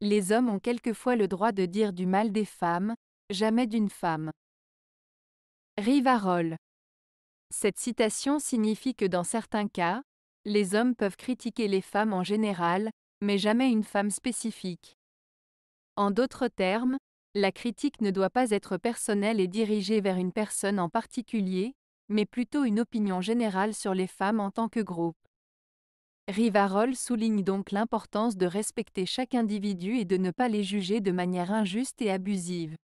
Les hommes ont quelquefois le droit de dire du mal des femmes, jamais d'une femme. Rivarol. Cette citation signifie que dans certains cas, les hommes peuvent critiquer les femmes en général, mais jamais une femme spécifique. En d'autres termes, la critique ne doit pas être personnelle et dirigée vers une personne en particulier, mais plutôt une opinion générale sur les femmes en tant que groupe. Rivarol souligne donc l'importance de respecter chaque individu et de ne pas les juger de manière injuste et abusive.